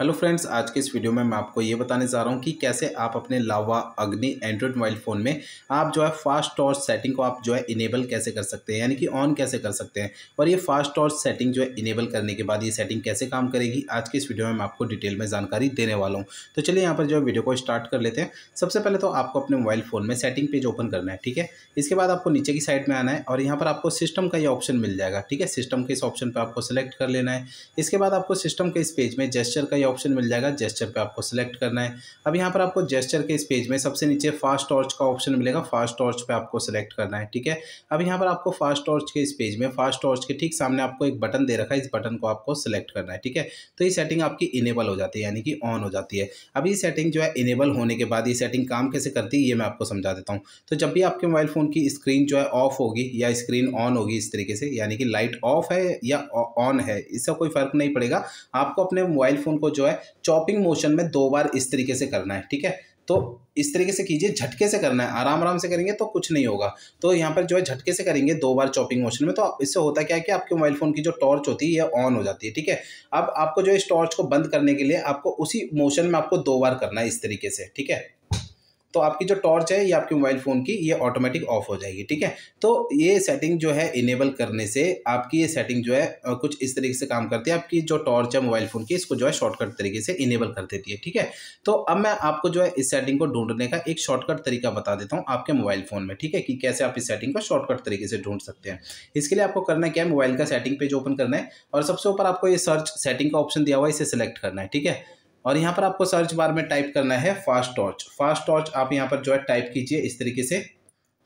hello friends आज के इस वीडियो में मैं आपको ये बताने जा रहा हूँ कि कैसे आप अपने लावा अग्नि एंड्रॉयड मोबाइल फ़ोन में आप जो है फास्ट टॉर्च सेटिंग को आप जो है इनेबल कैसे कर सकते हैं यानी कि ऑन कैसे कर सकते हैं और ये फास्ट टॉर्च सेटिंग जो है इनेबल करने के बाद ये सेटिंग कैसे काम करेगी आज के इस वीडियो में मैं आपको डिटेल में जानकारी देने वाला हूँ तो चलिए यहाँ पर जो है वीडियो को स्टार्ट कर लेते हैं सबसे पहले तो आपको अपने मोबाइल फ़ोन में सेटिंग पेज ओपन करना है ठीक है इसके बाद आपको नीचे की साइड में आना है और यहाँ पर आपको सिस्टम का ये ऑप्शन मिल जाएगा ठीक है सिस्टम के इस ऑप्शन पर आपको सेलेक्ट कर लेना है इसके बाद आपको सिस्टम के इस पेज में जेस्चर का ऑप्शन मिल जाएगा जेस्चर पे आपको सेलेक्ट करना है अब यहाँ पर आपको जेस्चर के इस पेज में सबसे नीचे फास्ट टॉर्च का ऑप्शन मिलेगा फास्ट टॉर्च पे आपको सेलेक्ट करना है ठीक है अब यहाँ पर आपको फास्ट टॉर्च के इस पेज में फास्ट टॉर्च के ठीक सामने आपको एक बटन दे रखा है इस बटन को आपको सेलेक्ट करना है ठीक है तो ये सेटिंग आपकी इनेबल हो जाती है यानी कि ऑन हो जाती है अब ये सेटिंग जो है इनेबल होने के बाद ये सेटिंग काम कैसे करती है ये मैं आपको समझा देता हूँ तो जब भी आपके मोबाइल फ़ोन की स्क्रीन जो है ऑफ होगी या स्क्रीन ऑन होगी इस तरीके से यानी कि लाइट ऑफ है या ऑन है इससे कोई फ़र्क नहीं पड़ेगा आपको अपने मोबाइल फ़ोन को जो है चॉपिंग मोशन में दो बार इस तरीके से करना है ठीक है तो इस तरीके से कीजिए झटके से करना है आराम आराम से करेंगे तो कुछ नहीं होगा तो यहाँ पर जो है झटके से करेंगे दो बार चॉपिंग मोशन में तो इससे होता क्या है कि आपके मोबाइल फ़ोन की जो टॉर्च होती है ऑन हो जाती है ठीक है अब आपको जो इस टॉर्च को बंद करने के लिए आपको उसी मोशन में आपको दो बार करना है इस तरीके से ठीक है तो आपकी जो टॉर्च है ये आपके मोबाइल फ़ोन की ये ऑटोमेटिक ऑफ हो जाएगी ठीक है तो ये सेटिंग जो है इनेबल करने से आपकी ये सेटिंग जो है कुछ इस तरीके से काम करती है आपकी जो टॉर्च है मोबाइल फ़ोन की इसको जो है शॉर्टकट तरीके से इनेबल कर देती है ठीक है तो अब मैं आपको जो है इस सेटिंग को ढूंढने का एक शॉर्टकट तरीका बता देता हूँ आपके मोबाइल फ़ोन में ठीक है कि कैसे आप इस सेटिंग को शॉर्टकट तरीके से ढूंढ सकते हैं इसके लिए आपको करना क्या है मोबाइल का सेटिंग पेज ओपन करना है और सबसे ऊपर आपको ये सर्च सेटिंग का ऑप्शन दिया हुआ है इसे सेलेक्ट करना है ठीक है और यहाँ पर आपको सर्च बार में टाइप करना है फास्ट टॉर्च फास्ट टॉर्च आप यहाँ पर जो है टाइप कीजिए इस तरीके से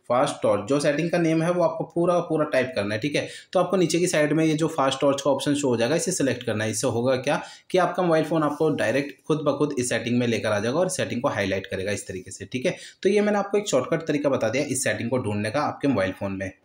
फास्ट टॉर्च जो सेटिंग का नेम है वो आपको पूरा पूरा टाइप करना है ठीक है तो आपको नीचे की साइड में ये जो फास्ट टॉर्च का ऑप्शन शो हो जाएगा इसे सेलेक्ट करना है इससे होगा क्या कि आपका मोबाइल फ़ोन आपको डायरेक्ट खुद ब खुद इस सेटिंग में लेकर आ जाएगा और सेटिंग को हाईलाइट करेगा इस तरीके से ठीक है तो ये मैंने आपको एक शॉर्टकट तरीका बता दिया इस सेटिंग को ढूंढने का आपके मोबाइल फ़ोन में